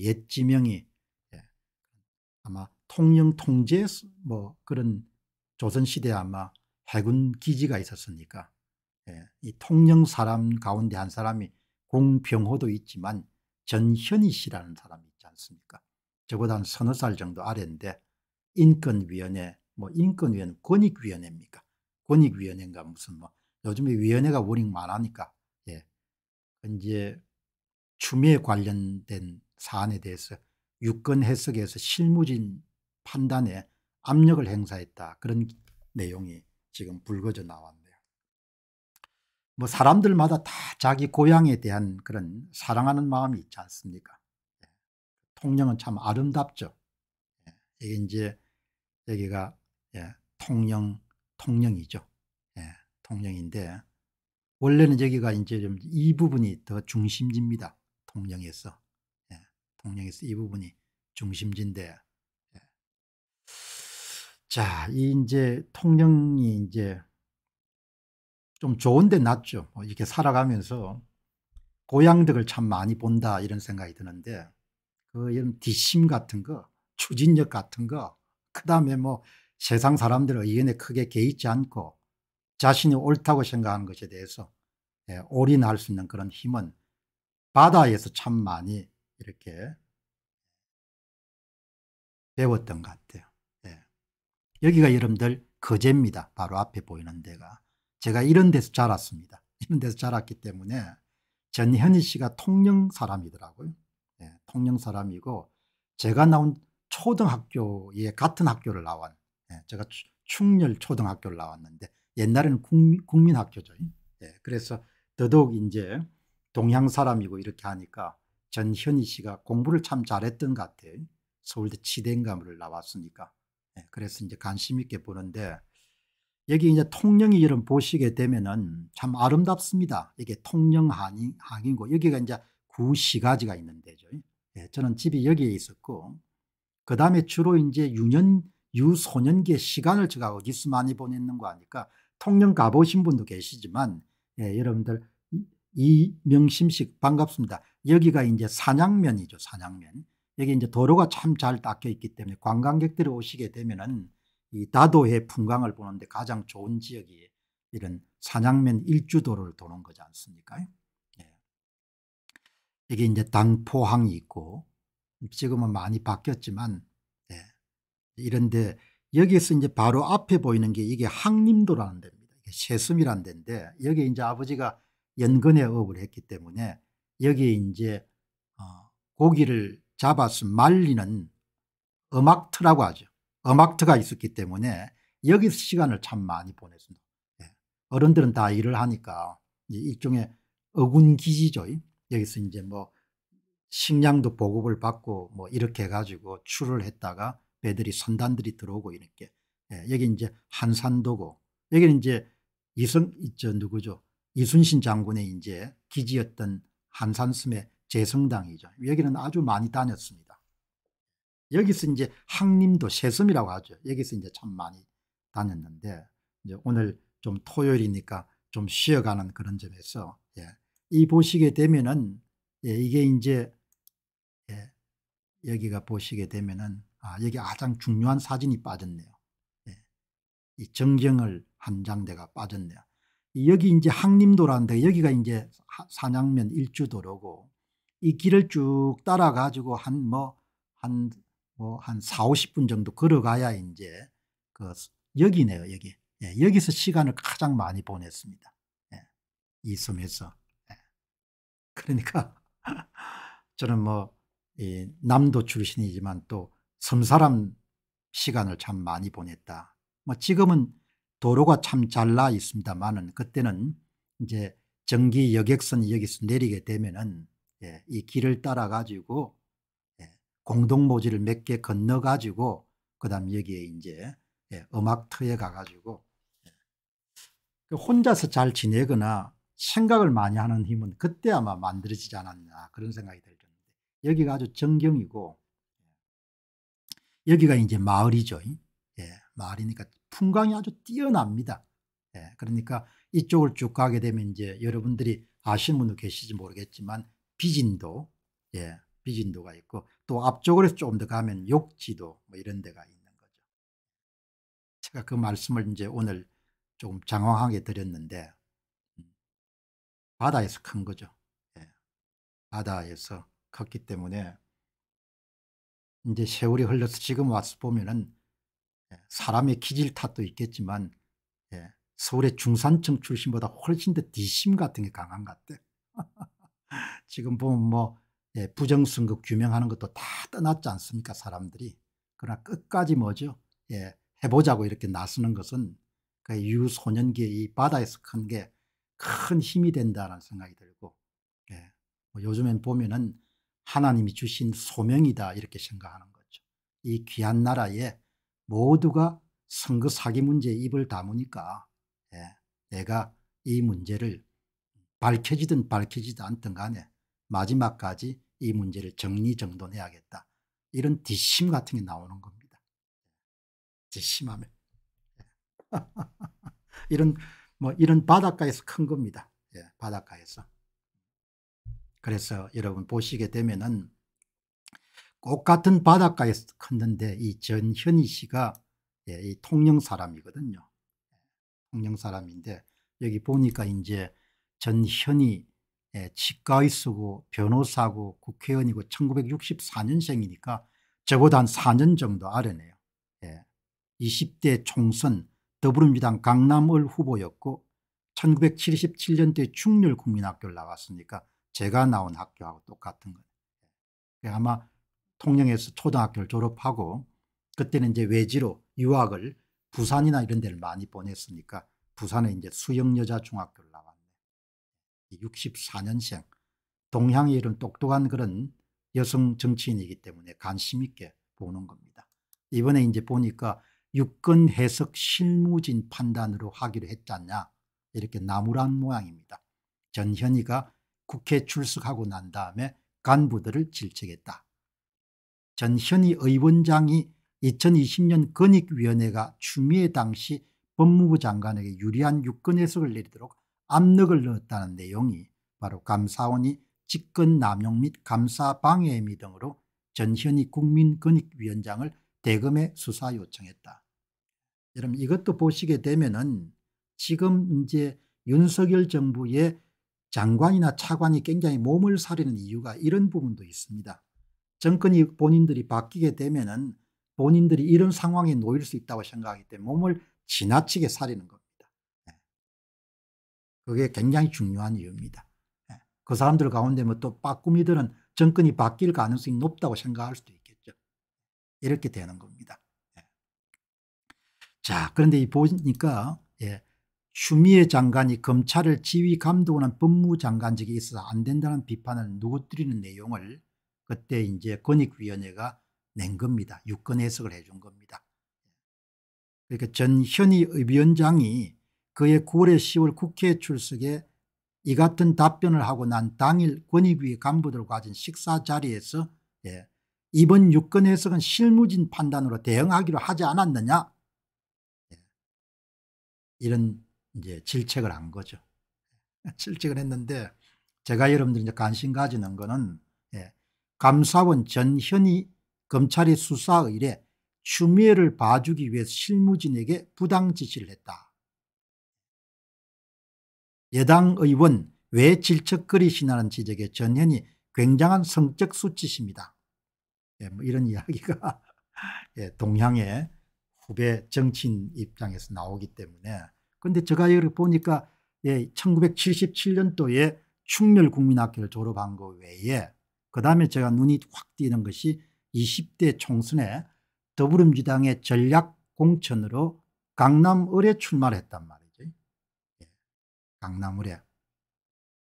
옛 지명이 예, 아마 통영 통제 뭐 그런 조선시대 아마 해군 기지가 있었으니까 예, 이 통영 사람 가운데 한 사람이 공병호도 있지만 전현희 씨라는 사람이 있지 않습니까? 저보다 한 서너 살 정도 아래인데 인권위원회 뭐 인권위원회 권익위원회입니까? 권익위원회인가 무슨 뭐 요즘에 위원회가 워낙 많으니까 예. 이제 추미애 관련된 사안에 대해서 유권 해석에서 실무진 판단에 압력을 행사했다 그런 내용이 지금 불거져 나왔네요. 뭐 사람들마다 다 자기 고향에 대한 그런 사랑하는 마음이 있지 않습니까? 예. 통영은 참 아름답죠. 예. 이게 이제 여기가 예. 통영 통영이죠. 예, 통영인데 원래는 여기가 이제 좀 이 부분이 더 중심지입니다. 통영에서 통영에서 이 부분이 중심지인데 예. 자, 이 이제 통영이 이제 좀 좋은데 낫죠. 뭐 이렇게 살아가면서 고향들을 참 많이 본다 이런 생각이 드는데 그 이런 뒷심 같은 거, 추진력 같은 거, 그 다음에 뭐 세상 사람들 의견에 크게 개의치 않고 자신이 옳다고 생각하는 것에 대해서 예, 올인할 수 있는 그런 힘은 바다에서 참 많이 이렇게 배웠던 것 같아요. 예. 여기가 여러분들 거제입니다. 바로 앞에 보이는 데가. 제가 이런 데서 자랐습니다. 이런 데서 자랐기 때문에 전현희 씨가 통영 사람이더라고요. 예, 통영 사람이고 제가 나온 초등학교에 같은 학교를 나왔 예, 제가 충렬 초등학교를 나왔는데 옛날에는 국민, 학교죠 예, 그래서 더더욱 이제 동양 사람이고 이렇게 하니까 전현희 씨가 공부를 참 잘했던 것 같아요. 서울대 치대인가를 나왔으니까. 네, 그래서 이제 관심 있게 보는데 여기 이제 통영이 이런 보시게 되면은 참 아름답습니다. 이게 통영 항인, 고 여기가 이제 구시가지가 있는 데죠. 네, 저는 집이 여기에 있었고 그 다음에 주로 이제 유년 유소년기의 시간을 제가 어디서 많이 보냈는 거 아니까 통영 가보신 분도 계시지만 예, 여러분들 이명심식 반갑습니다. 여기가 이제 산양면이죠. 사냥면 여기 이제 도로가 참 잘 닦여 있기 때문에 관광객들이 오시게 되면은 이다도의 풍광을 보는데 가장 좋은 지역이 이런 사냥면 일주도를 도는 거지 않습니까? 예. 이게 이제 당포항이 있고 지금은 많이 바뀌었지만 예. 이런데 여기에서 이제 바로 앞에 보이는 게 이게 항림도라는 데입니다. 이게 세숨이라는 데인데 여기 이제 아버지가 연근에 업을 했기 때문에 여기에 이제 어, 고기를 잡아서 말리는 음악트라고 하죠. 어막트가 있었기 때문에 여기서 시간을 참 많이 보냈습니다. 예. 어른들은 다 일을 하니까 일종의 어군기지죠. 여기서 이제 뭐 식량도 보급을 받고 뭐 이렇게 해가지고 출을 했다가 배들이 선단들이 들어오고 이렇게 예, 여기 이제 한산도고 여기는 이제 이승 있죠 누구죠 이순신 장군의 이제 기지였던 한산섬의 재성당이죠. 여기는 아주 많이 다녔습니다. 여기서 이제 항림도 세섬이라고 하죠. 여기서 이제 참 많이 다녔는데 이제 오늘 좀 토요일이니까 좀 쉬어가는 그런 점에서 예. 이 보시게 되면은 예, 이게 이제 예, 여기가 보시게 되면은 아, 여기 가장 중요한 사진이 빠졌네요. 예, 이 정경을 한 장대가 빠졌네요. 여기 이제 항림도라는데 여기가 이제 산양면 일주도로고 이 길을 쭉 따라가지고 한 뭐 한 뭐한 뭐, 사5 0분 정도 걸어가야 이제 그 여기네요 여기 예, 여기서 시간을 가장 많이 보냈습니다 예, 이 섬에서 예. 그러니까 저는 뭐 이 남도 출신이지만 또 섬사람 시간을 참 많이 보냈다 뭐 지금은 도로가 참 잘 나 있습니다만은 그때는 이제 전기 여객선이 여기서 내리게 되면은 예, 이 길을 따라 가지고 예, 공동모지를 몇 개 건너 가지고 그다음 여기에 이제 예, 음악터에 가가지고 예. 그 혼자서 잘 지내거나 생각을 많이 하는 힘은 그때 아마 만들어지지 않았나 그런 생각이 들었는데 여기가 아주 정경이고 예. 여기가 이제 마을이죠. 말이니까 풍광이 아주 뛰어납니다. 예, 그러니까 이쪽을 쭉 가게 되면 이제 여러분들이 아시는 분도 계시지 모르겠지만 비진도, 예, 비진도가 있고 또 앞쪽으로 조금 더 가면 욕지도 뭐 이런 데가 있는 거죠. 제가 그 말씀을 이제 오늘 조금 장황하게 드렸는데 음, 바다에서 큰 거죠. 예, 바다에서 컸기 때문에 이제 세월이 흘러서 지금 와서 보면은 예, 사람의 기질 탓도 있겠지만 예, 서울의 중산층 출신보다 훨씬 더 디심 같은 게 강한 것 같아. 지금 보면 뭐 예, 부정선거 규명하는 것도 다 떠났지 않습니까 사람들이. 그러나 끝까지 뭐죠? 예, 해보자고 이렇게 나서는 것은 그 유소년기의 이 바다에서 큰 게 큰 힘이 된다는 생각이 들고 예, 뭐 요즘엔 보면은 하나님이 주신 소명이다 이렇게 생각하는 거죠. 이 귀한 나라에 모두가 선거 사기 문제에 입을 다무니까 예, 내가 이 문제를 밝혀지든 밝혀지지 않든 간에 마지막까지 이 문제를 정리정돈해야겠다. 이런 뒷심 같은 게 나오는 겁니다. 뒷심하면. 이런, 뭐, 이런 바닷가에서 큰 겁니다. 예, 바닷가에서. 그래서 여러분 보시게 되면은 똑 같은 바닷가에서 컸는데 이 전현희 씨가 예, 이 통영 사람이거든요. 통영 사람인데 여기 보니까 이제 전현희 예, 치과의수고 변호사고 국회의원이고 1964년생이니까 저보다 한 4년 정도 아래네요. 예. 20대 총선 더불어민주당 강남을 후보였고 1 9 7 7년대에 충렬국민학교를 나왔으니까 제가 나온 학교하고 똑같은 거예요. 예, 아마 통영에서 초등학교를 졸업하고 그때는 이제 외지로 유학을 부산이나 이런 데를 많이 보냈으니까 부산에 이제 수영여자중학교를 나왔네. 64년생 동향이 이런 똑똑한 그런 여성 정치인이기 때문에 관심 있게 보는 겁니다. 이번에 이제 보니까 육건 해석 실무진 판단으로 하기로 했잖냐 이렇게 나무란 모양입니다. 전현희가 국회 출석하고 난 다음에 간부들을 질책했다. 전현희 의원장이 2020년 권익위원회가 추미애 당시 법무부 장관에게 유리한 유권 해석을 내리도록 압력을 넣었다는 내용이 바로 감사원이 직권 남용 및 감사 방해 미 등으로 전현희 국민권익위원장을 대검에 수사 요청했다. 여러분 이것도 보시게 되면은 지금 이제 윤석열 정부의 장관이나 차관이 굉장히 몸을 사리는 이유가 이런 부분도 있습니다. 정권이 본인들이 바뀌게 되면은 본인들이 이런 상황에 놓일 수 있다고 생각하기 때문에 몸을 지나치게 사리는 겁니다. 예. 그게 굉장히 중요한 이유입니다. 예. 그 사람들 가운데 뭐 또 빠꾸미들은 정권이 바뀔 가능성이 높다고 생각할 수도 있겠죠. 이렇게 되는 겁니다. 예. 자, 그런데 이 보니까 예, 추미애 장관이 검찰을 지휘 감독하는 법무장관직에 있어서 안 된다는 비판을 누구뜨리는 내용을 그때 이제 권익위원회가 낸 겁니다. 유권 해석을 해준 겁니다. 그러니까 전현희 위원장이 그의 9월에 10월 국회 출석에 이 같은 답변을 하고 난 당일 권익위 간부들과 진 식사 자리에서 예, 이번 유권 해석은 실무진 판단으로 대응하기로 하지 않았느냐 예, 이런 이제 질책을 한 거죠. 질책을 했는데 제가 여러분들 이제 관심 가지는 거는 감사원 전현희 검찰의 수사 의뢰 추미애를 봐주기 위해 실무진에게 부당 지시를 했다. 여당 의원 왜 질척거리시냐는 지적에 전현희 굉장한 성적 수치십니다. 예, 뭐 이런 이야기가 예, 동향의 후배 정치인 입장에서 나오기 때문에 그런데 제가 여기 보니까 예, 1977년도에 충렬국민학교를 졸업한 것 외에 그다음에 제가 눈이 확 띄는 것이 20대 총선에 더불어민주당의 전략 공천으로 강남 을에 출마를 했단 말이죠. 예. 강남 을에.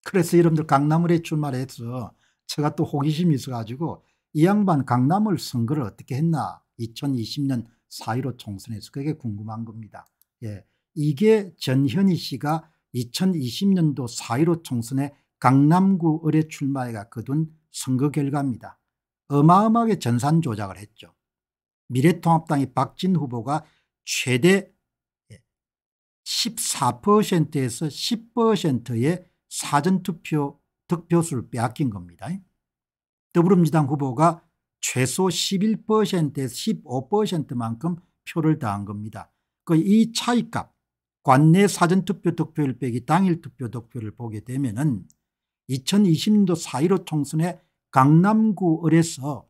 그래서 여러분들 강남 을에 출마를 해서 제가 또 호기심이 있어가지고 이 양반 강남을 선거를 어떻게 했나 2020년 4.15 총선에서 그게 궁금한 겁니다. 예. 이게 전현희 씨가 2020년도 4.15 총선에 강남구 을에 출마해가 거둔 선거 결과입니다. 어마어마하게 전산 조작을 했죠. 미래통합당의 박진 후보가 최대 14%에서 예, 10%의 사전투표 득표수를 빼앗긴 겁니다. 더불어민주당 후보가 최소 11%에서 15%만큼 표를 다한 겁니다. 그 이 차이값 관내 사전투표 득표율 빼기 당일 투표 득표를 보게 되면 2020년도 4.15 총선에 강남구 을에서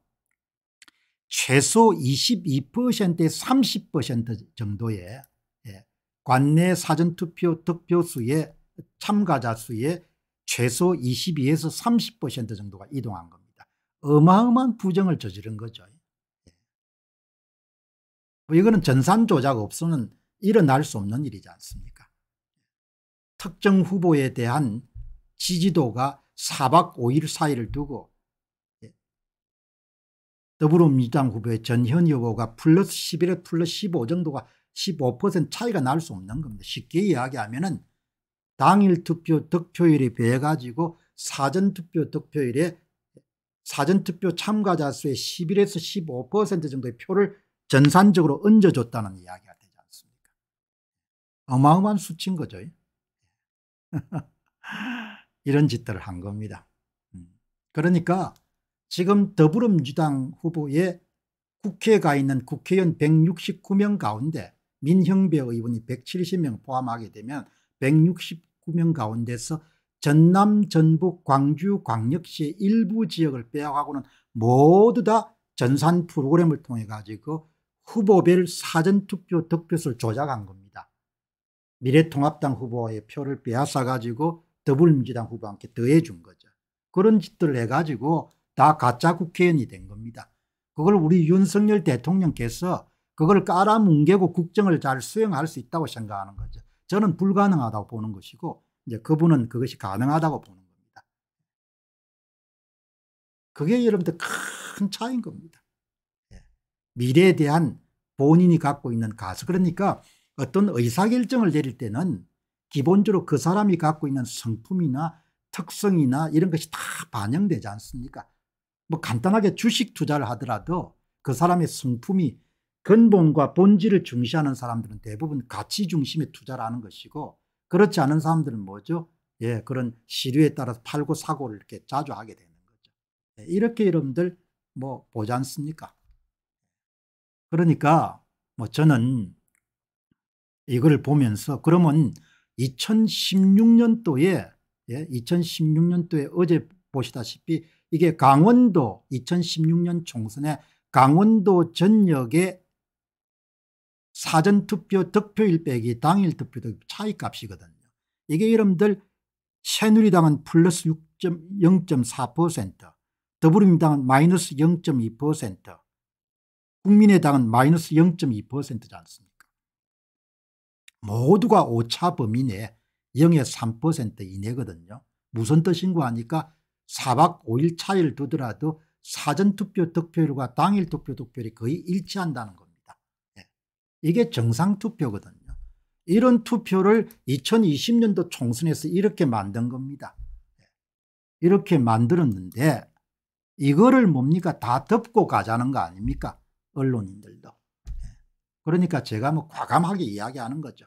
최소 22%에 30% 정도의 예, 관내 사전투표 득표수의 참가자 수의 최소 22에서 30% 정도가 이동한 겁니다. 어마어마한 부정을 저지른 거죠. 예. 뭐 이거는 전산 조작 없으면 일어날 수 없는 일이지 않습니까? 예. 특정 후보에 대한 지지도가 4박 5일 사이를 두고 예, 더불어민주당 후보의 전현희 후보가 플러스 11에 플러스 15 정도가 15% 차이가 날 수 없는 겁니다. 쉽게 이야기하면 은 당일 투표 득표율이 배가지고 사전투표 득표율에 사전투표 참가자 수의 11에서 15% 정도의 표를 전산적으로 얹어줬다는 이야기가 되지 않습니까? 어마어마한 수치인 거죠. 이런 짓들을 한 겁니다. 음. 그러니까 지금 더불어민주당 후보의 국회에 가 있는 국회의원 169명 가운데 민형배 의원이 170명 포함하게 되면 169명 가운데서 전남 전북 광주 광역시 일부 지역을 빼앗아가고는 모두 다 전산 프로그램을 통해 가지고 후보별 사전투표 득표수를 조작한 겁니다. 미래통합당 후보의 표를 빼앗아 가지고 더불어민주당 후보한테 더해준 거죠. 그런 짓들을 해가지고 다 가짜 국회의원이 된 겁니다. 그걸 우리 윤석열 대통령께서 그걸 깔아뭉개고 국정을 잘 수행할 수 있다고 생각하는 거죠. 저는 불가능하다고 보는 것이고 이제 그분은 그것이 가능하다고 보는 겁니다. 그게 여러분들 큰 차이인 겁니다. 예. 미래에 대한 본인이 갖고 있는 가수 그러니까 어떤 의사결정을 내릴 때는 기본적으로 그 사람이 갖고 있는 성품이나 특성이나 이런 것이 다 반영되지 않습니까? 뭐 간단하게 주식 투자를 하더라도 그 사람의 성품이 근본과 본질을 중시하는 사람들은 대부분 가치 중심의 투자를 하는 것이고 그렇지 않은 사람들은 뭐죠? 예, 그런 시류에 따라서 팔고 사고를 이렇게 자주 하게 되는 거죠. 예, 이렇게 여러분들 뭐 보지 않습니까? 그러니까 뭐 저는 이걸 보면서 그러면 2016년도에 예, 2016년도에 어제 보시다시피 이게 강원도 2016년 총선에 강원도 전역에 사전투표 득표일 빼기 당일 투표 득표 차이값이거든요. 이게 여러분들 새누리당은 플러스 0.4% 더불어민당은 마이너스 0.2% 국민의당은 마이너스 0.2%지 않습니까 모두가 오차 범위 내 0에서 3% 이내거든요. 무슨 뜻인고 하니까 4박 5일 차이를 두더라도 사전투표 득표율과 당일 투표 득표율이 거의 일치한다는 겁니다. 네. 이게 정상투표거든요. 이런 투표를 2020년도 총선에서 이렇게 만든 겁니다. 네. 이렇게 만들었는데 이거를 뭡니까 다 덮고 가자는 거 아닙니까 언론인들도. 그러니까 제가 뭐 과감하게 이야기하는 거죠.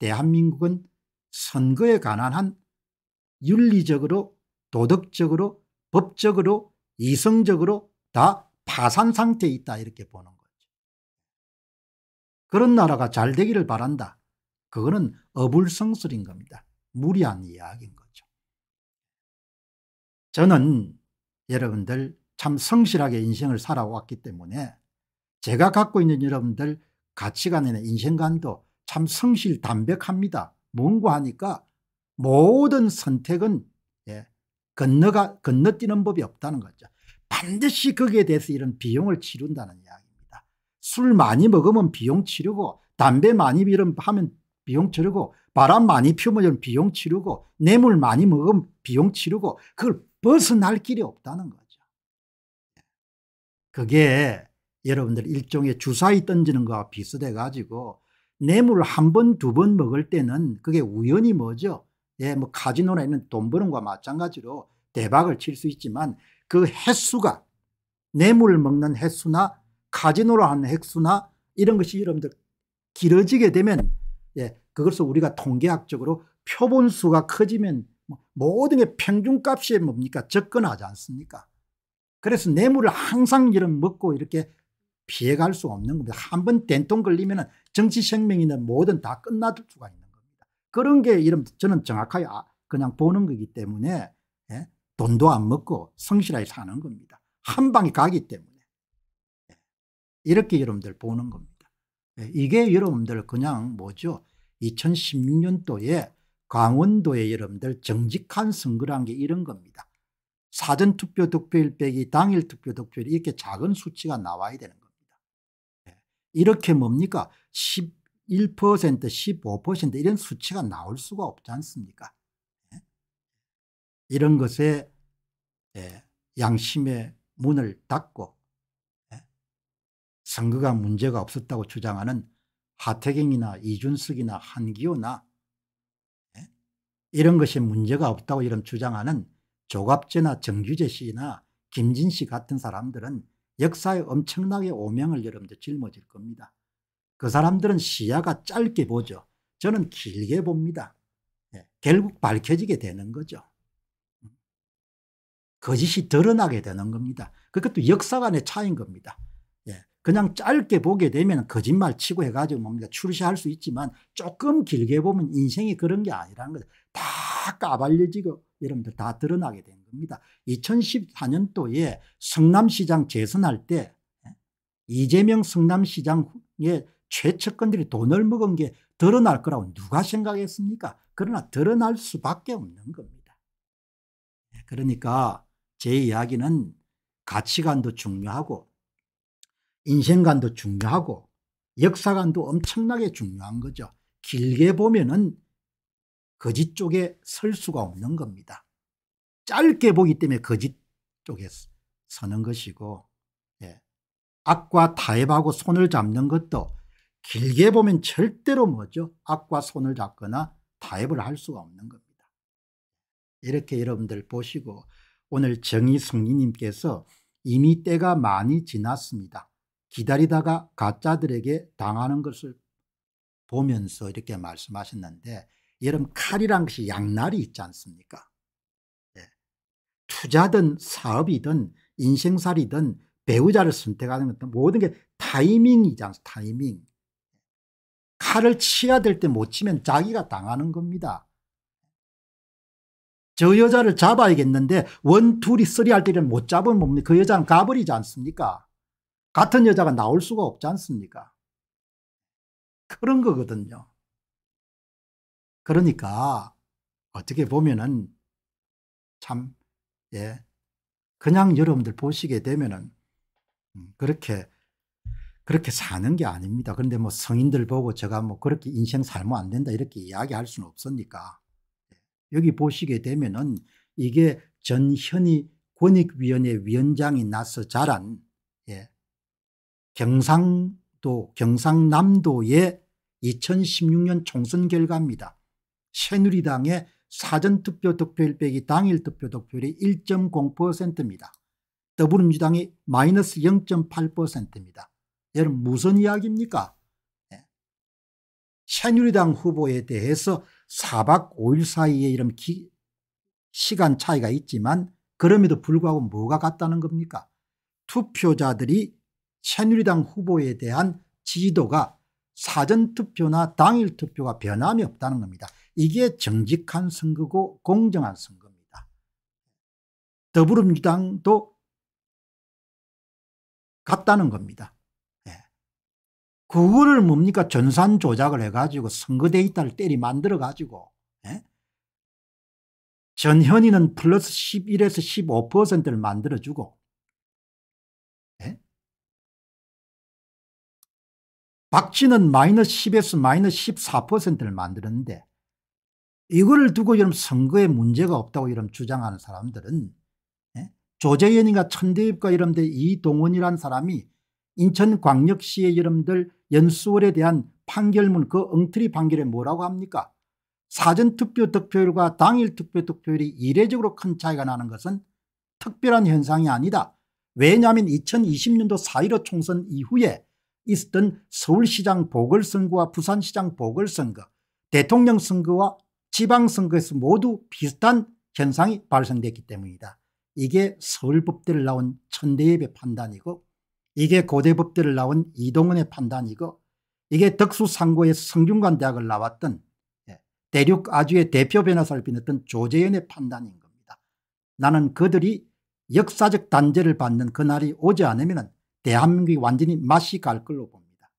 대한민국은 선거에 관한 한 윤리적으로 도덕적으로 법적으로 이성적으로 다 파산 상태에 있다 이렇게 보는 거죠. 그런 나라가 잘 되기를 바란다. 그거는 어불성설인 겁니다. 무리한 이야기인 거죠. 저는 여러분들 참 성실하게 인생을 살아왔기 때문에 제가 갖고 있는 여러분들 가치관이나 인생관도 참 성실 담백합니다. 문구하니까 모든 선택은 예, 건너가, 건너뛰는 법이 없다는 거죠. 반드시 거기에 대해서 이런 비용을 치른다는 이야기입니다. 술 많이 먹으면 비용 치르고 담배 많이 하면 비용 치르고 바람 많이 피우면 비용 치르고 뇌물 많이 먹으면 비용 치르고 그걸 벗어날 길이 없다는 거죠. 예. 그게 여러분들 일종의 주사위 던지는 거와 비슷해 가지고 뇌물 을한 번, 두 번 먹을 때는 그게 우연히 뭐죠? 예, 뭐 카지노나 있는 돈 버는 거와 마찬가지로 대박을 칠 수 있지만 그 횟수가 뇌물을 먹는 횟수나 카지노로 하는 횟수나 이런 것이 여러분들 길어지게 되면 예, 그것을 우리가 통계학적으로 표본수가 커지면 뭐 모든 게 평균값이 뭡니까? 접근하지 않습니까? 그래서 뇌물을 항상 이런 먹고 이렇게 피해갈 수 없는 겁니다. 한 번 된통 걸리면 정치 생명이나 뭐든 다 끝나들 수가 있는 겁니다. 그런 게 이런 저는 정확하게 아, 그냥 보는 거기 때문에 예? 돈도 안 먹고 성실하게 사는 겁니다. 한 방에 가기 때문에 예. 이렇게 여러분들 보는 겁니다. 예. 이게 여러분들 그냥 뭐죠 2016년도에 강원도에 여러분들 정직한 선거란 게 이런 겁니다. 사전투표 득표일 빼기 당일 투표 득표일 이렇게 작은 수치가 나와야 되는 이렇게 뭡니까? 11% 15% 이런 수치가 나올 수가 없지 않습니까? 예? 이런 것에 예, 양심의 문을 닫고 예, 선거가 문제가 없었다고 주장하는 하태경이나 이준석이나 한기호나 이런 것이 문제가 없다고 이런 주장하는 조갑재나 정규재 씨나 김진 씨 같은 사람들은 역사에 엄청나게 오명을 여러분들 짊어질 겁니다. 그 사람들은 시야가 짧게 보죠. 저는 길게 봅니다. 예, 결국 밝혀지게 되는 거죠. 음. 거짓이 드러나게 되는 겁니다. 그것도 역사간의 차이인 겁니다. 그냥 짧게 보게 되면 거짓말 치고 해가지고 뭡니까 출시할 수 있지만 조금 길게 보면 인생이 그런 게 아니라는 거죠. 다 까발려지고 여러분들 다 드러나게 된 겁니다. 2014년도에 성남시장 재선할 때 예? 이재명 성남시장의 최측근들이 돈을 먹은 게 드러날 거라고 누가 생각했습니까? 그러나 드러날 수밖에 없는 겁니다. 예, 그러니까 제 이야기는 가치관도 중요하고 인생관도 중요하고 역사관도 엄청나게 중요한 거죠. 길게 보면은 거짓 쪽에 설 수가 없는 겁니다. 짧게 보기 때문에 거짓 쪽에 서는 것이고 예. 악과 타협하고 손을 잡는 것도 길게 보면 절대로 뭐죠? 악과 손을 잡거나 타협을 할 수가 없는 겁니다. 이렇게 여러분들 보시고 오늘 정의승리님께서 이미 때가 많이 지났습니다. 기다리다가 가짜들에게 당하는 것을 보면서 이렇게 말씀하셨는데 여러분 칼이란 것이 양날이 있지 않습니까? 네. 투자든 사업이든 인생살이든 배우자를 선택하는 것도 모든 게 타이밍이지 않습니까? 타이밍. 칼을 치야 될 때 못 치면 자기가 당하는 겁니다. 저 여자를 잡아야겠는데 원, 투리, 쓰리 할 때는 못 잡으면 뭡니까? 그 여자는 가버리지 않습니까? 같은 여자가 나올 수가 없지 않습니까? 그런 거거든요. 그러니까 어떻게 보면은 참, 예, 그냥 여러분들 보시게 되면은 음, 그렇게 그렇게 사는 게 아닙니다. 그런데 뭐 성인들 보고 제가 뭐 그렇게 인생 살면 안 된다 이렇게 이야기할 수는 없으니까 예, 여기 보시게 되면은 이게 전현희 권익위원회 위원장이 나서 자란 경상도 경상남도의 2016년 총선 결과입니다. 새누리당의 사전투표 득표율 빼기 당일 투표 득표율이 1.0%입니다. 더불어민주당이 마이너스 0.8%입니다. 여러분 무슨 이야기입니까? 네. 새누리당 후보에 대해서 4박 5일 사이에 이런 기, 시간 차이가 있지만 그럼에도 불구하고 뭐가 같다는 겁니까? 투표자들이 새누리당 후보에 대한 지지도가 사전투표나 당일투표가 변함이 없다는 겁니다. 이게 정직한 선거고 공정한 선거입니다. 더불어민주당도 같다는 겁니다. 예. 그거를 뭡니까 전산 조작을 해가지고 선거 데이터를 때리 만들어가지고 예? 전현희는 플러스 11에서 15%를 만들어주고 박쥐는 마이너스 10에서 마이너스 14%를 만드는데 이거를 두고 여러분 선거에 문제가 없다고 여러분 주장하는 사람들은 예? 조재현이가 천대입과 이런데 이동원이란 사람이 인천광역시의 여러분들 연수월에 대한 판결문 그 엉터리 판결에 뭐라고 합니까 사전투표 득표율과 당일 투표 득표율이 이례적으로 큰 차이가 나는 것은 특별한 현상이 아니다 왜냐하면 2020년도 4.15 총선 이후에 있었던 서울시장 보궐선거와 부산시장 보궐선거 대통령 선거와 지방선거에서 모두 비슷한 현상이 발생됐기 때문이다. 이게 서울법대를 나온 천대엽의 판단이고 이게 고대법대를 나온 이동원의 판단이고 이게 덕수상고의 성균관대학을 나왔던 예, 대륙 아주의 대표 변호사를 빛냈던 조재현의 판단인 겁니다. 나는 그들이 역사적 단죄를 받는 그날이 오지 않으면 대한민국이 완전히 맛이 갈 걸로 봅니다.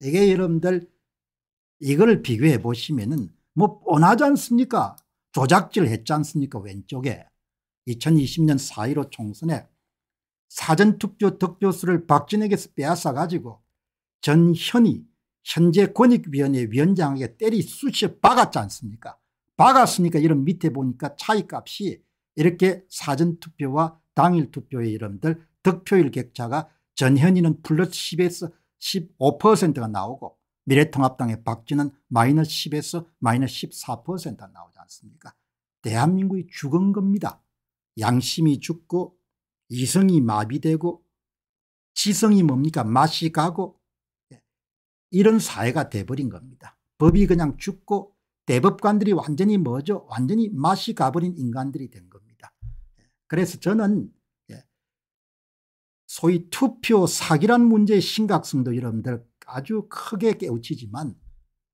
이게 여러분들 이걸 비교해 보시면은 뭐 뻔하지 않습니까? 조작질 했지 않습니까? 왼쪽에 2020년 4.15 총선에 사전투표 득표수를 박진에게서 빼앗아가지고 전현희 현재 권익위원회 위원장에게 때리 수시에 박았지 않습니까? 박았으니까 이런 밑에 보니까 차이값이 이렇게 사전투표와 당일투표의 이름들 득표율 격차가 전현희는 플러스 10에서 15%가 나오고 미래통합당의 박쥐는 마이너스 10에서 마이너스 14%가 나오지 않습니까 대한민국이 죽은 겁니다. 양심이 죽고 이성이 마비되고 지성이 뭡니까 맛이 가고 예, 이런 사회가 돼버린 겁니다. 법이 그냥 죽고 대법관들이 완전히 뭐죠 완전히 맛이 가버린 인간들이 된 겁니다. 예, 그래서 저는 소위 투표 사기란 문제의 심각성도 여러분들 아주 크게 깨우치지만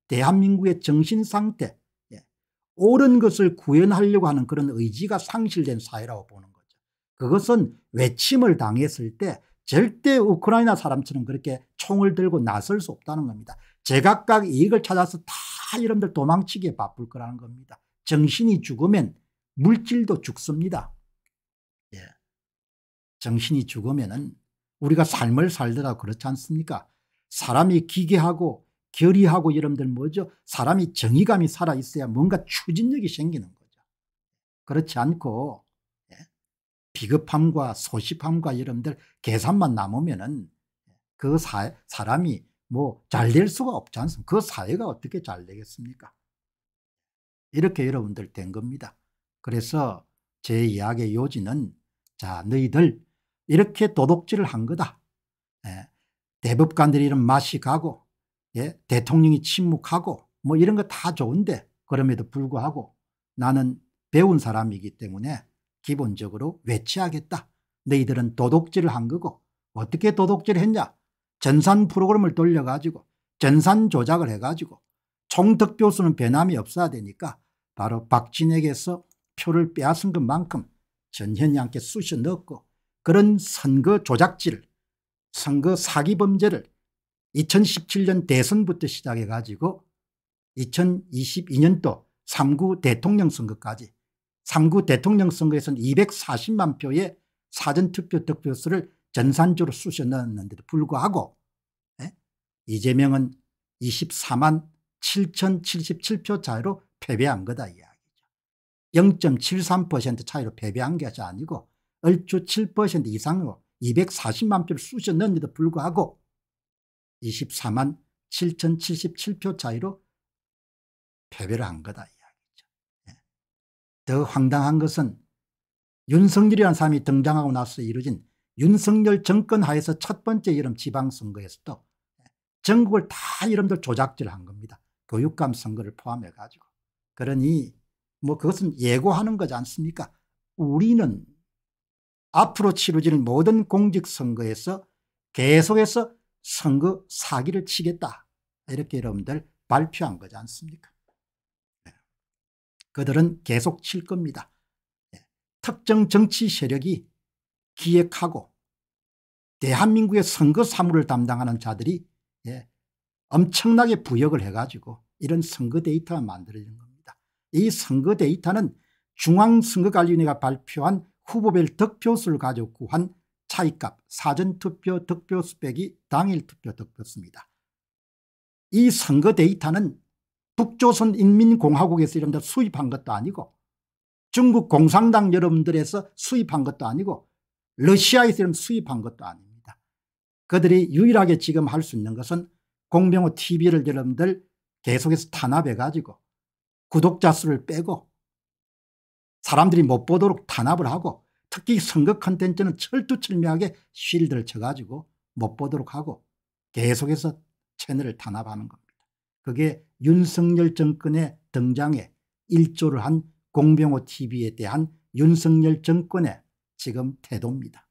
대한민국의 정신상태 예, 옳은 것을 구현하려고 하는 그런 의지가 상실된 사회라고 보는 거죠. 그것은 외침을 당했을 때 절대 우크라이나 사람처럼 그렇게 총을 들고 나설 수 없다는 겁니다. 제각각 이익을 찾아서 다 여러분들 도망치기에 바쁠 거라는 겁니다. 정신이 죽으면 물질도 죽습니다. 정신이 죽으면은 우리가 삶을 살더라 그렇지 않습니까? 사람이 기계하고 결의하고 여러분들 뭐죠? 사람이 정의감이 살아 있어야 뭔가 추진력이 생기는 거죠. 그렇지 않고 예, 비급함과 소심함과 여러분들 계산만 남으면은 그 사, 사람이 뭐 잘 될 수가 없지 않습니까? 그 사회가 어떻게 잘 되겠습니까? 이렇게 여러분들 된 겁니다. 그래서 제 이야기의 요지는 자 너희들 이렇게 도둑질을 한 거다. 예. 대법관들이 이런 맛이 가고 예. 대통령이 침묵하고 뭐 이런 거 다 좋은데 그럼에도 불구하고 나는 배운 사람이기 때문에 기본적으로 외치하겠다. 너희들은 도둑질을 한 거고 어떻게 도둑질 했냐. 전산 프로그램을 돌려가지고 전산 조작을 해가지고 총특별수는 변함이 없어야 되니까 바로 박진에게서 표를 빼앗은 것만큼 전현양께 쑤셔 넣고 그런 선거 조작질 선거 사기 범죄를 2017년 대선부터 시작해 가지고 2022년도 3구 대통령 선거까지 3구 대통령 선거에서는 240만 표의 사전투표 득표수를 전산적으로 쑤셔 넣었는데도 불구하고 예? 이재명은 24만 7,077표 차이로 패배한 거다 이야기죠. 0.73% 차이로 패배한 것이 아니고 얼추 7% 이상으로 240만 표를 쑤셨는데도 불구하고 24만 7,077표 차이로 패배를 한 거다 이야기죠. 네. 더 황당한 것은 윤석열이라는 사람이 등장하고 나서 이루어진 윤석열 정권 하에서 첫 번째 이름 지방선거에서도 전국을 다 이름들 조작질한 겁니다. 교육감 선거를 포함해 가지고. 그러니 뭐 그것은 예고하는 거지 않습니까? 우리는 앞으로 치러지는 모든 공직선거에서 계속해서 선거 사기를 치겠다 이렇게 여러분들 발표한 거지 않습니까 네. 그들은 계속 칠 겁니다 네. 특정 정치 세력이 기획하고 대한민국의 선거 사무를 담당하는 자들이 예, 엄청나게 부역을 해가지고 이런 선거 데이터가 만들어지 겁니다. 이 선거 데이터는 중앙선거관리위원회가 발표한 후보별 득표수를 가져 고한 차이값 사전투표 득표수 빼기 당일투표 득표수입니다. 이 선거 데이터는 북조선인민공화국에서 이런데 수입한 것도 아니고 중국 공산당 여러분들에서 수입한 것도 아니고 러시아에서 이런 수입한 것도 아닙니다. 그들이 유일하게 지금 할 수 있는 것은 공병호 TV를 여러분들 계속해서 탄압해가지고 구독자 수를 빼고 사람들이 못 보도록 탄압을 하고 특히 선거 컨텐츠는 철두철미하게 쉴드를 쳐가지고 못 보도록 하고 계속해서 채널을 탄압하는 겁니다. 그게 윤석열 정권의 등장에 일조를 한 공병호 TV에 대한 윤석열 정권의 지금 태도입니다.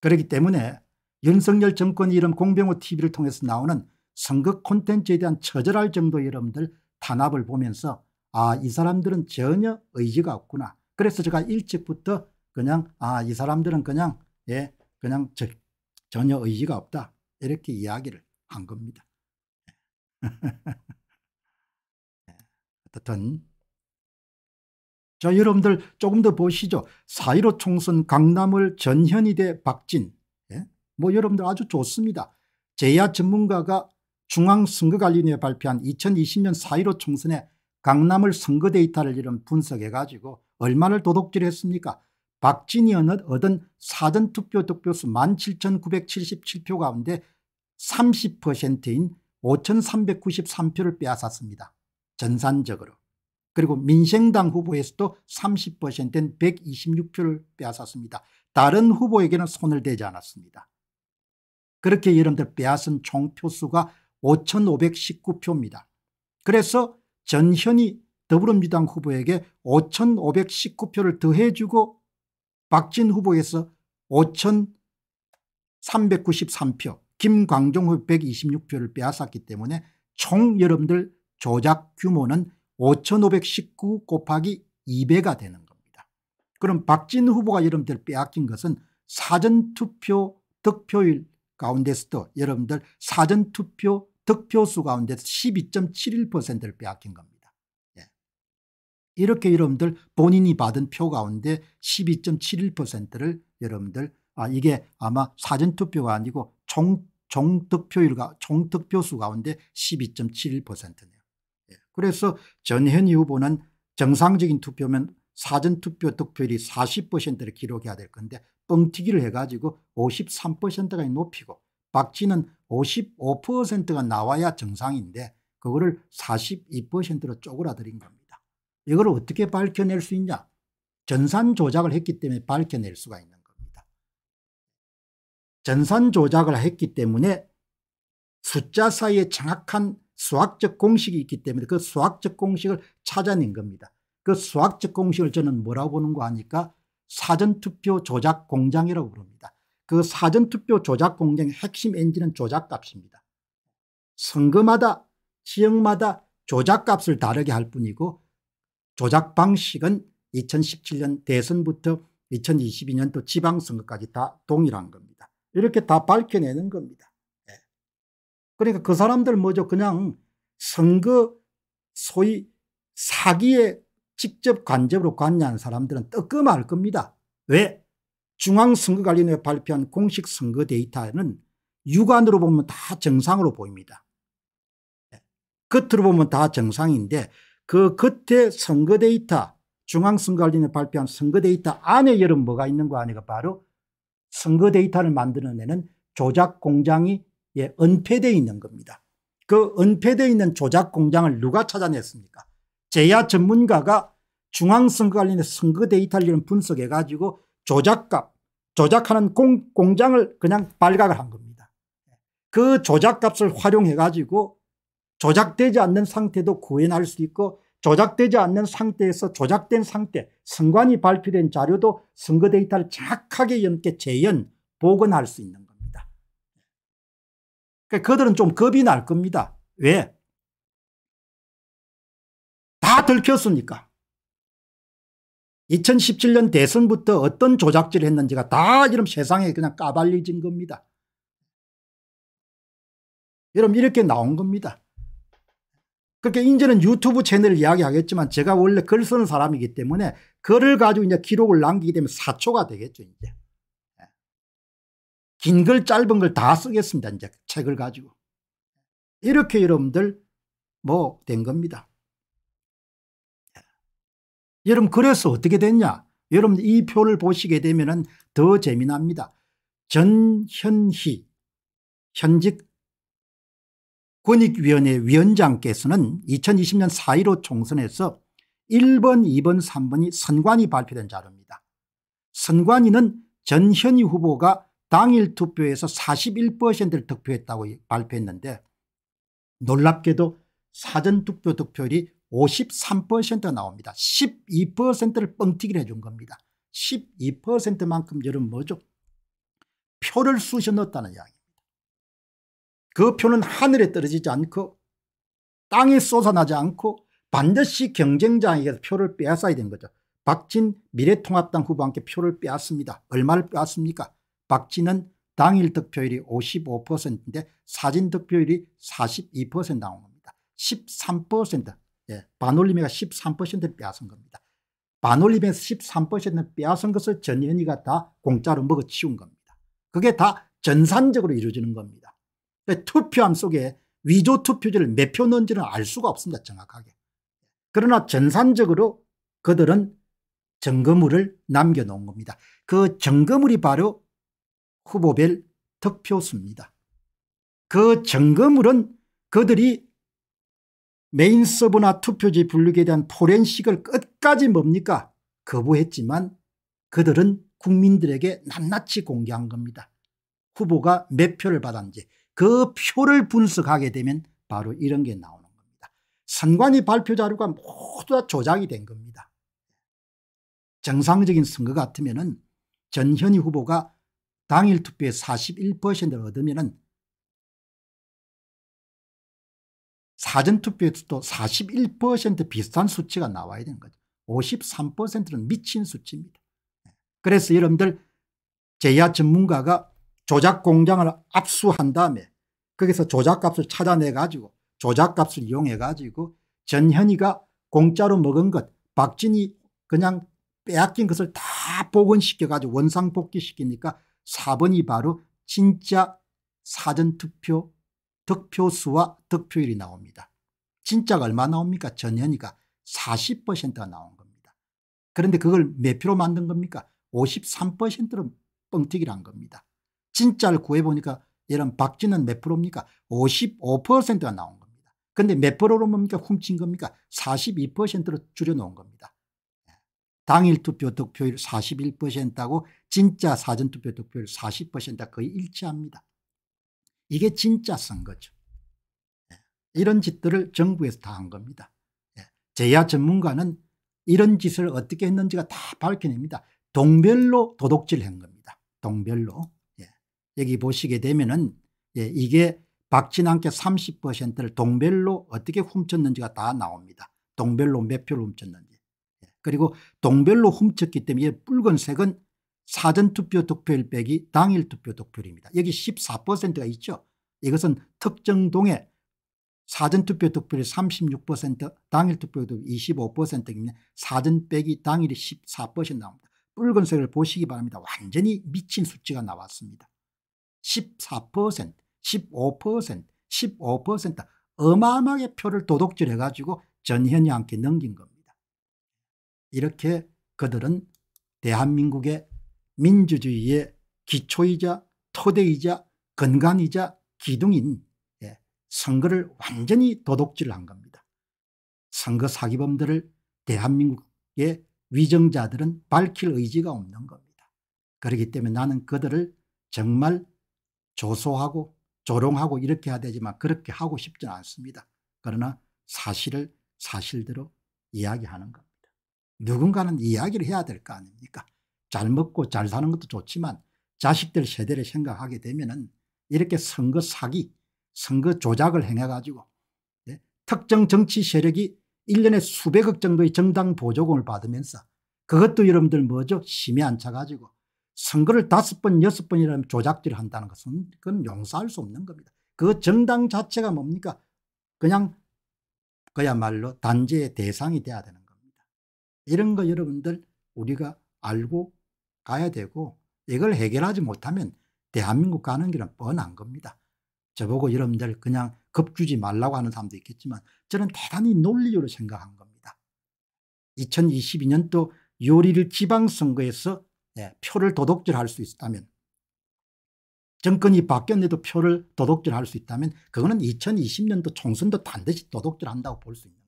그렇기 때문에 윤석열 정권이 름 공병호 TV를 통해서 나오는 선거 콘텐츠에 대한 처절할 정도의 여러분들 탄압을 보면서 아, 이 사람들은 전혀 의지가 없구나. 그래서 제가 일찍부터 그냥 아, 이 사람들은 그냥 예, 그냥 저, 전혀 의지가 없다. 이렇게 이야기를 한 겁니다. 예. 예. 어떻든 자 여러분들 조금 더 보시죠. 4.15 총선 강남을 전현희대 박진 예? 뭐 여러분들 아주 좋습니다. 제야 전문가가 중앙선거관리위원회 발표한 2020년 4.15 총선에 강남을 선거 데이터를 이런 분석해가지고 얼마를 도둑질했습니까? 박진이 얻은 사전투표 득표수 17,977표 가운데 30%인 5,393표를 빼앗았습니다. 전산적으로. 그리고 민생당 후보에서도 30%인 126표를 빼앗았습니다. 다른 후보에게는 손을 대지 않았습니다. 그렇게 여러분들 빼앗은 총표수가 5,519표입니다. 그래서 전현희 더불어민주당 후보에게 5,519표를 더해주고 박진 후보에서 5,393표 김광종 후보 126표를 빼앗았기 때문에 총 여러분들 조작 규모는 5,519 곱하기 2배가 되는 겁니다. 그럼 박진 후보가 여러분들 빼앗긴 것은 사전투표 득표율 가운데서도 여러분들 사전투표 득표수 가운데 12.71%를 빼앗긴 겁니다. 예. 이렇게 여러분들 본인이 받은 표 가운데 12.71%를 여러분들 아 이게 아마 사전투표가 아니고 총, 총득표율과 총득표수 가운데 12.71%네요. 예. 그래서 전현희 후보는 정상적인 투표면 사전투표 득표율이 40%를 기록해야 될 건데 뻥튀기를 해가지고 5 3까 높이고 박쥐는 55%가 나와야 정상인데 그거를 42%로 쪼그라들인 겁니다. 이걸 어떻게 밝혀낼 수 있냐? 전산 조작을 했기 때문에 밝혀낼 수가 있는 겁니다. 전산 조작을 했기 때문에 숫자 사이에 정확한 수학적 공식이 있기 때문에 그 수학적 공식을 찾아낸 겁니다. 그 수학적 공식을 저는 뭐라고 보는 거 아니까 사전투표 조작 공장이라고 부릅니다. 그 사전투표 조작 공정의 핵심 엔진은 조작값입니다. 선거마다 지역마다 조작값을 다르게 할 뿐이고 조작 방식은 2017년 대선부터 2022년도 지방선거까지 다 동일한 겁니다. 이렇게 다 밝혀내는 겁니다. 예. 그러니까 그 사람들 뭐죠 그냥 선거 소위 사기에 직접 간접으로 관여한 사람들은 뜨끔할 겁니다. 왜? 중앙선거관리위원회 발표한 공식 선거 데이터는 육안으로 보면 다 정상으로 보입니다. 예, 겉으로 보면 다 정상인데 그 겉에 선거 데이터 중앙선거관리위원회 발표한 선거 데이터 안에 여름 뭐가 있는 거 아니가 바로 선거 데이터를 만드는내는 조작 공장이 예, 은폐되어 있는 겁니다. 그 은폐되어 있는 조작 공장을 누가 찾아냈습니까? 제야 전문가가 중앙선거관리위원회 선거 데이터를 분석해 가지고 조작값, 조작하는 공, 공장을 그냥 발각을 한 겁니다. 그 조작값을 활용해 가지고 조작되지 않는 상태도 구현할 수 있고 조작되지 않는 상태에서 조작된 상태, 선관이 발표된 자료도 선거 데이터를 정확하게 연게 재현, 복원할 수 있는 겁니다. 그러니까 그들은 좀 겁이 날 겁니다. 왜? 다 들켰으니까. 2017년 대선부터 어떤 조작질을 했는지가 다 이런 세상에 그냥 까발려진 겁니다. 여러분 이렇게 나온 겁니다. 그렇게 이제는 유튜브 채널을 이야기하겠지만 제가 원래 글 쓰는 사람이기 때문에 글을 가지고 이제 기록을 남기게 되면 사초가 되겠죠 이제. 긴글 짧은 글 다 쓰겠습니다 이제 책을 가지고. 이렇게 여러분들 뭐 된 겁니다. 여러분 그래서 어떻게 됐냐 여러분 이 표를 보시게 되면 더 재미납니다. 전현희 현직 권익위원회 위원장께서는 2020년 4.15 총선에서 1번 2번 3번이 선관위 발표된 자료입니다. 선관위는 전현희 후보가 당일 투표에서 41%를 득표했다고 발표했는데 놀랍게도 사전투표 득표율이 53% 나옵니다. 12%를 뻥튀기를 해준 겁니다. 12%만큼 여러분 뭐죠? 표를 쑤셔 넣었다는 이야기입니다. 그 표는 하늘에 떨어지지 않고 땅에 쏟아나지 않고 반드시 경쟁자에게서 표를 빼앗아야 된 거죠. 박진 미래통합당 후보한테 표를 빼앗습니다. 얼마를 빼앗습니까? 박진은 당일 득표율이 55%인데 사진 득표율이 42% 나온 겁니다. 13% 예, 바놀림이가 13%를 빼앗은 겁니다. 바놀림에서 13%는 빼앗은 것을 전현희가 다 공짜로 먹어치운 겁니다. 그게 다 전산적으로 이루어지는 겁니다. 그 투표함 속에 위조 투표지를 몇 표 넣은지는 알 수가 없습니다. 정확하게. 그러나 전산적으로 그들은 정거물을 남겨놓은 겁니다. 그 정거물이 바로 후보별 득표수입니다. 그 정거물은 그들이 메인 서브나 투표지 분류에 기 대한 포렌식을 끝까지 뭡니까 거부했지만 그들은 국민들에게 낱낱이 공개한 겁니다. 후보가 몇 표를 받았는지 그 표를 분석하게 되면 바로 이런 게 나오는 겁니다. 선관위 발표 자료가 모두 다 조작이 된 겁니다. 정상적인 선거 같으면 전현희 후보가 당일 투표의 41%를 얻으면 은 사전투표에서 도41% 비슷한 수치가 나와야 되는 거죠. 53%는 미친 수치입니다. 네. 그래서 여러분들 제야 전문가가 조작 공장을 압수한 다음에 거기서 조작값을 찾아내 가지고 조작값을 이용해 가지고 전현희가 공짜로 먹은 것박진희 그냥 빼앗긴 것을 다 복원시켜 가지고 원상복귀시키니까 4번이 바로 진짜 사전투표 득표수와 득표율이 나옵니다. 진짜가 얼마 나옵니까? 전현희가 40%가 나온 겁니다. 그런데 그걸 몇 표로 만든 겁니까? 53%로 뻥튀기를 한 겁니다. 진짜를 구해보니까 이런 박쥐는 몇 프로입니까? 55%가 나온 겁니다. 그런데몇 프로로 뭡니까? 훔친 겁니까? 42%로 줄여놓은 겁니다. 예. 당일 투표 득표율 41%하고 진짜 사전투표 득표율 40%가 거의 일치합니다. 이게 진짜 선거죠. 예. 이런 짓들을 정부에서 다 한 겁니다. 예. 제야 전문가는 이런 짓을 어떻게 했는지가 다 밝혀냅니다. 동별로 도둑질한 겁니다. 동별로. 예. 여기 보시게 되면은 예, 이게 박진환께 30%를 동별로 어떻게 훔쳤는지가 다 나옵니다. 동별로 몇 표를 훔쳤는지. 예. 그리고 동별로 훔쳤기 때문에 붉은색은 사전투표 득표율 빼기 당일 투표 득표율입니다. 여기 14%가 있죠. 이것은 특정 동에 사전투표 득표율 36% 당일 투표율 25%입니다. 사전 빼기 당일이 14% 나옵니다. 붉은색을 보시기 바랍니다. 완전히 미친 수치가 나왔습니다. 14%, 15%, 15% 어마어마하게 표를 도둑질해가지고 전현이 함께 넘긴 겁니다. 이렇게 그들은 대한민국의 민주주의의 기초이자 토대이자 건강이자 기둥인 예, 선거를 완전히 도둑질한 겁니다. 선거 사기범들을 대한민국의 위정자들은 밝힐 의지가 없는 겁니다. 그렇기 때문에 나는 그들을 정말 조소하고 조롱하고 이렇게 해야 되지만 그렇게 하고 싶지 않습니다. 그러나 사실을 사실대로 이야기하는 겁니다. 누군가는 이야기를 해야 될 거 아닙니까? 잘 먹고 잘 사는 것도 좋지만 자식들 세대를 생각하게 되면은 이렇게 선거 사기, 선거 조작을 행해가지고 네? 특정 정치 세력이 1년에 수백억 정도의 정당 보조금을 받으면서 그것도 여러분들 뭐죠? 심에 안 차가지고 선거를 다섯 번, 여섯 번이라면 조작질을 한다는 것은 그건 용서할 수 없는 겁니다. 그 정당 자체가 뭡니까? 그냥 그야말로 단죄의 대상이 돼야 되는 겁니다. 이런 거 여러분들 우리가 알고 가야 되고 이걸 해결하지 못하면 대한민국 가는 길은 뻔한 겁니다. 저보고 여러분들 그냥 겁주지 말라고 하는 사람도 있겠지만 저는 대단히 논리적으로 생각한 겁니다. 2022년도 요리를 지방선거에서 네, 표를 도덕질할 수 있다면 정권이 바뀌었는데도 표를 도덕질할 수 있다면 그거는 2020년도 총선도 반드시 도덕질한다고볼 수 있는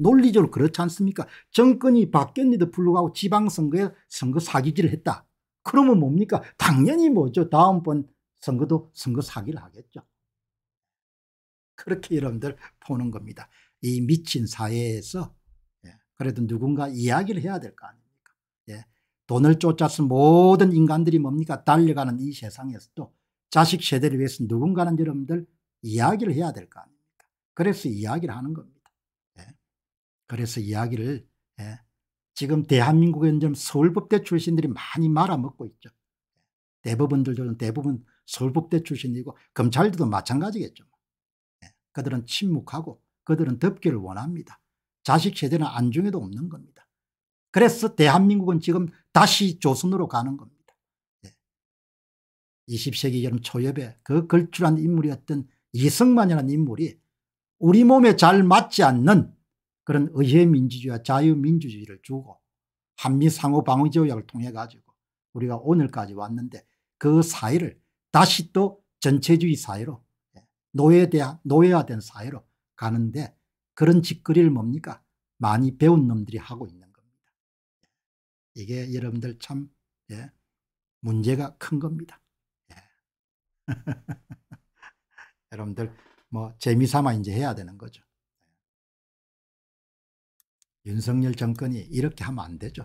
논리적으로 그렇지 않습니까? 정권이 바뀌었는데도 불구하고 지방선거에 선거 사기질을 했다. 그러면 뭡니까? 당연히 뭐죠? 다음번 선거도 선거 사기를 하겠죠. 그렇게 여러분들 보는 겁니다. 이 미친 사회에서 예, 그래도 누군가 이야기를 해야 될 거 아닙니까? 예, 돈을 쫓아서 모든 인간들이 뭡니까? 달려가는 이 세상에서도 자식 세대를 위해서 누군가는 여러분들 이야기를 해야 될 거 아닙니까? 그래서 이야기를 하는 겁니다. 그래서 이야기를 예, 지금 대한민국에는 좀 서울법대 출신들이 많이 말아먹고 있죠. 대법원들은 대부분 서울법대 출신이고 검찰들도 마찬가지겠죠. 예, 그들은 침묵하고 그들은 덮기를 원합니다. 자식 세대는 안중에도 없는 겁니다. 그래서 대한민국은 지금 다시 조선으로 가는 겁니다. 예. 20세기 여름 초엽에 그 걸출한 인물이었던 이승만이라는 인물이 우리 몸에 잘 맞지 않는 그런 의회 민주주의와 자유민주주의를 주고 한미 상호 방위 조약을 통해 가지고 우리가 오늘까지 왔는데 그 사회를 다시 또 전체주의 사회로 예, 노예 대한 노예화된 사회로 가는데 그런 짓거리를 뭡니까 많이 배운 놈들이 하고 있는 겁니다. 예, 이게 여러분들 참 예, 문제가 큰 겁니다. 예. 여러분들 뭐 재미삼아 이제 해야 되는 거죠. 윤석열 정권이 이렇게 하면 안 되죠.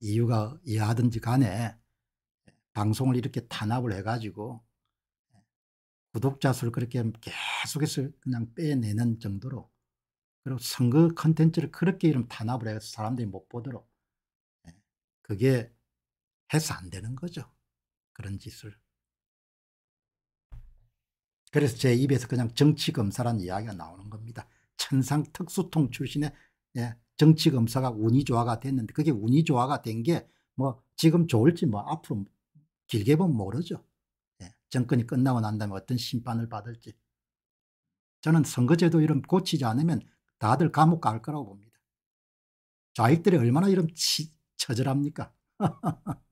이유가 이하든지 해 간에 방송을 이렇게 탄압을 해가지고 구독자 수를 그렇게 계속해서 그냥 빼내는 정도로 그리고 선거 컨텐츠를 그렇게 이름 탄압을 해서 사람들이 못 보도록 예, 그게 해서 안 되는 거죠. 그런 짓을. 그래서 제 입에서 그냥 정치검사라는 이야기가 나오는 겁니다. 천상 특수통 출신의 예, 정치 검사가 운이 조화가 됐는데 그게 운이 조화가 된 게 뭐 지금 좋을지 뭐 앞으로 길게 보면 모르죠. 예, 정권이 끝나고 난 다음에 어떤 심판을 받을지. 저는 선거제도 이름 고치지 않으면 다들 감옥 갈 거라고 봅니다. 좌익들이 얼마나 이런 처절합니까?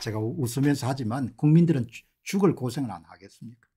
제가 웃으면서 하지만 국민들은 죽을 고생을 안 하겠습니까?